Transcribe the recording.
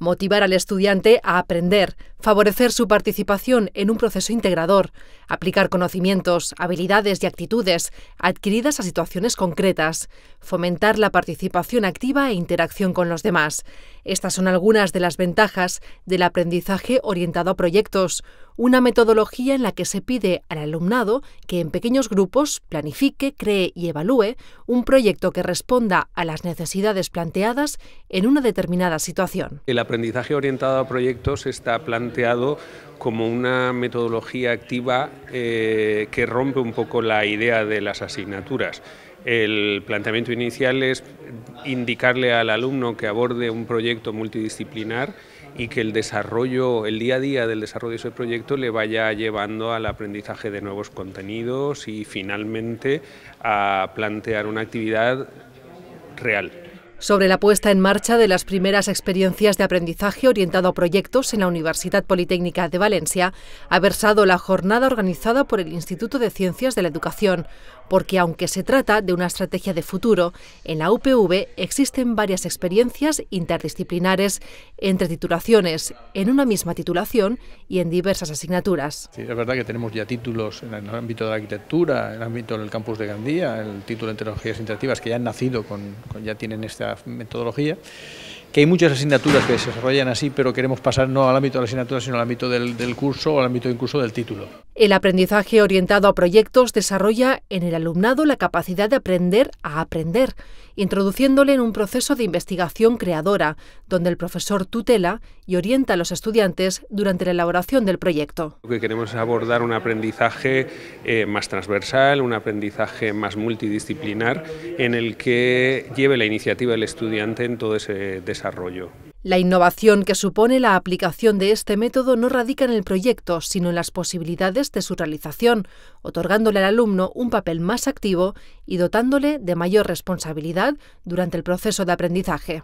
motivar al estudiante a aprender, favorecer su participación en un proceso integrador, aplicar conocimientos, habilidades y actitudes adquiridas a situaciones concretas, fomentar la participación activa e interacción con los demás. Estas son algunas de las ventajas del aprendizaje orientado a proyectos, una metodología en la que se pide al alumnado que en pequeños grupos planifique, cree y evalúe un proyecto que responda a las necesidades planteadas en una determinada situación. El aprendizaje orientado a proyectos está planteado como una metodología activa eh, que rompe un poco la idea de las asignaturas. El planteamiento inicial es indicarle al alumno que aborde un proyecto multidisciplinar y que el desarrollo, el día a día del desarrollo de ese proyecto le vaya llevando al aprendizaje de nuevos contenidos y finalmente a plantear una actividad real, sobre la puesta en marcha de las primeras experiencias de aprendizaje orientado a proyectos en la Universidad Politécnica de Valencia ha versado la jornada organizada por el Instituto de Ciencias de la Educación, porque aunque se trata de una estrategia de futuro, en la UPV existen varias experiencias interdisciplinares entre titulaciones, en una misma titulación y en diversas asignaturas. Sí, es verdad que tenemos ya títulos en el ámbito de la arquitectura, en el ámbito del campus de Gandía, el título de tecnologías interactivas que ya han nacido, con ya tienen esta metodología que hay muchas asignaturas que se desarrollan así, pero queremos pasar no al ámbito de la asignatura, sino al ámbito del, del curso o al ámbito incluso del título. El aprendizaje orientado a proyectos desarrolla en el alumnado la capacidad de aprender a aprender, introduciéndole en un proceso de investigación creadora, donde el profesor tutela y orienta a los estudiantes durante la elaboración del proyecto. Lo que queremos es abordar un aprendizaje eh, más transversal, un aprendizaje más multidisciplinar, en el que lleve la iniciativa el estudiante en todo ese desarrollo desarrollo. La innovación que supone la aplicación de este método no radica en el proyecto, sino en las posibilidades de su realización, otorgándole al alumno un papel más activo y dotándole de mayor responsabilidad durante el proceso de aprendizaje.